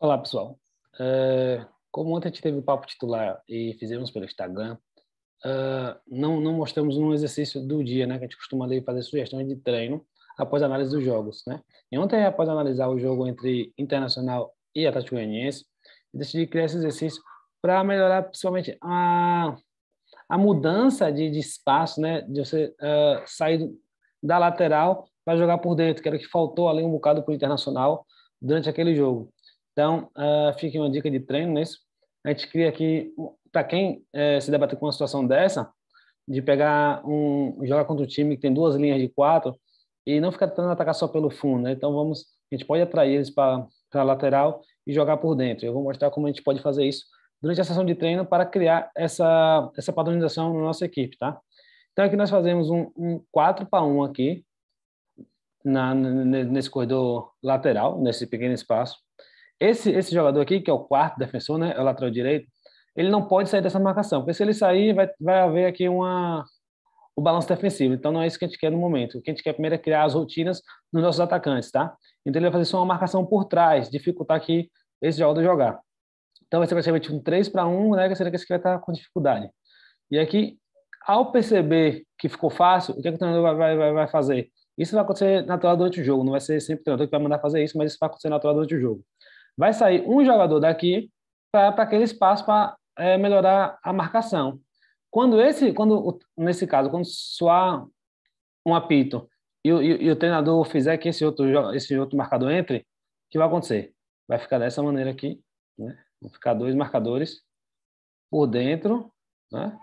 Olá, pessoal. Uh, como ontem a gente teve o papo titular e fizemos pelo Instagram, uh, não, não mostramos um exercício do dia, né? Que a gente costuma fazer sugestões de treino após análise dos jogos, né? E ontem, após analisar o jogo entre Internacional e Atlético Goianiense, decidi criar esse exercício para melhorar principalmente a, a mudança de, de espaço, né? De você uh, sair da lateral para jogar por dentro, que era o que faltou ali um bocado para o Internacional durante aquele jogo. Então, uh, fica uma dica de treino nisso. A gente cria aqui, para quem uh, se debater com uma situação dessa, de pegar um, jogar contra um time que tem duas linhas de quatro e não ficar tentando atacar só pelo fundo, né? Então, vamos, a gente pode atrair eles para a lateral e jogar por dentro. Eu vou mostrar como a gente pode fazer isso durante a sessão de treino para criar essa, essa padronização na nossa equipe, tá? Então, aqui nós fazemos um, um 4 para 1 aqui, na, nesse corredor lateral, nesse pequeno espaço. Esse, esse jogador aqui, que é o quarto defensor, né, é o lateral direito, ele não pode sair dessa marcação, porque se ele sair, vai, vai haver aqui uma, o balanço defensivo. Então, não é isso que a gente quer no momento. O que a gente quer primeiro é criar as rotinas nos nossos atacantes, tá? Então, ele vai fazer só uma marcação por trás, dificultar aqui esse jogador jogar. Então, vai ser basicamente um 3 para 1, né? Que será que esse cara está com dificuldade. E aqui, ao perceber que ficou fácil, o que, é que o treinador vai, vai, vai fazer? Isso vai acontecer natural durante o jogo, não vai ser sempre o treinador que vai mandar fazer isso, mas isso vai acontecer natural durante o jogo. Vai sair um jogador daqui para aquele espaço para é, melhorar a marcação. Quando esse, quando nesse caso, quando soar um apito e, e, e o treinador fizer que esse outro esse outro marcador entre, o que vai acontecer? Vai ficar dessa maneira aqui, né? Vão ficar dois marcadores por dentro, né?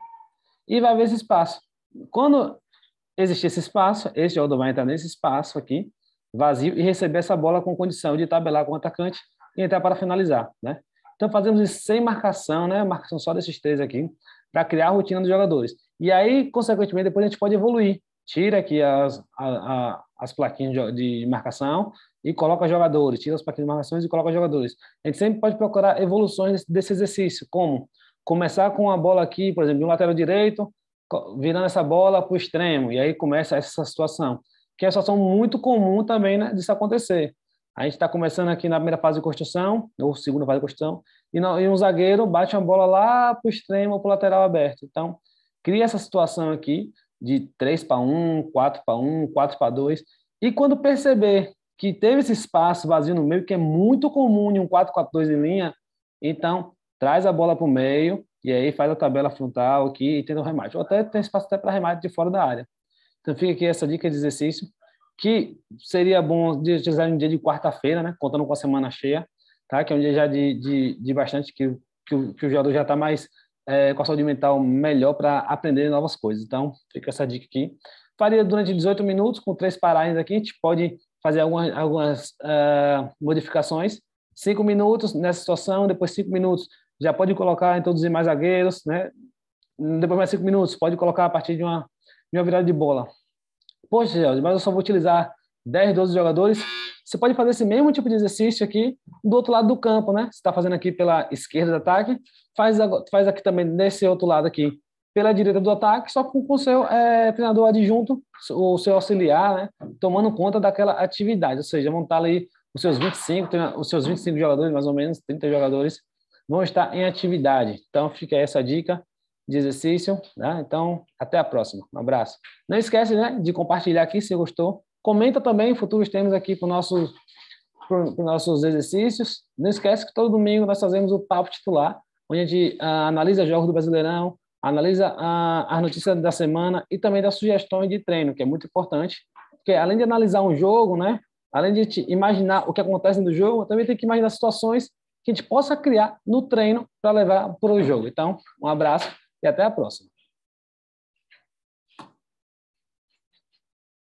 E vai ver esse espaço. Quando existir esse espaço, esse jogador vai entrar nesse espaço aqui, vazio, e receber essa bola com condição de tabelar com o atacante e entrar é para finalizar, né? Então fazemos isso sem marcação, né? Marcação só desses três aqui, para criar a rotina dos jogadores. E aí, consequentemente, depois a gente pode evoluir. Tira aqui as, a, a, as plaquinhas de marcação e coloca jogadores. Tira as plaquinhas de marcações e coloca jogadores. A gente sempre pode procurar evoluções desse, desse exercício, como começar com a bola aqui, por exemplo, de um lateral direito, virando essa bola para o extremo, e aí começa essa situação, que é uma situação muito comum também né, disso acontecer. A gente está começando aqui na primeira fase de construção, ou segunda fase de construção, e, não, e um zagueiro bate uma bola lá para o extremo ou para o lateral aberto. Então, cria essa situação aqui de 3 para 1, 4 para 1, 4 para 2. E quando perceber que teve esse espaço vazio no meio, que é muito comum em um 4-4-2 em linha, então traz a bola para o meio e aí faz a tabela frontal aqui e tenta o remate. Ou até tem espaço até para remate de fora da área. Então fica aqui essa dica de exercício que seria bom utilizar um dia de quarta-feira, né? contando com a semana cheia, tá? que é um dia já de, de, de bastante, que, que, o, que o jogador já está mais é, com a saúde mental melhor para aprender novas coisas. Então, fica essa dica aqui. Faria durante 18 minutos, com três paragens aqui, a gente pode fazer algumas, algumas uh, modificações. Cinco minutos nessa situação, depois cinco minutos já pode colocar, introduzir mais zagueiros, né? Depois mais cinco minutos, pode colocar a partir de uma, de uma virada de bola poxa, mas eu só vou utilizar 10, 12 jogadores. Você pode fazer esse mesmo tipo de exercício aqui do outro lado do campo, né? Você está fazendo aqui pela esquerda do ataque, faz, faz aqui também nesse outro lado aqui, pela direita do ataque, só com o seu é, treinador adjunto, o seu auxiliar, né? Tomando conta daquela atividade, ou seja, vão estar ali os seus 25, os seus 25 jogadores, mais ou menos, 30 jogadores, vão estar em atividade. Então, fica essa dica de exercício. Né? Então, até a próxima. Um abraço. Não esquece né, de compartilhar aqui se gostou. Comenta também futuros temas aqui para nossos, nossos exercícios. Não esquece que todo domingo nós fazemos o papo titular, onde a gente ah, analisa jogos do Brasileirão, analisa ah, as notícias da semana e também das sugestões de treino, que é muito importante. Porque além de analisar um jogo, né, além de imaginar o que acontece no jogo, também tem que imaginar situações que a gente possa criar no treino para levar para o jogo. Então, um abraço e até a próxima.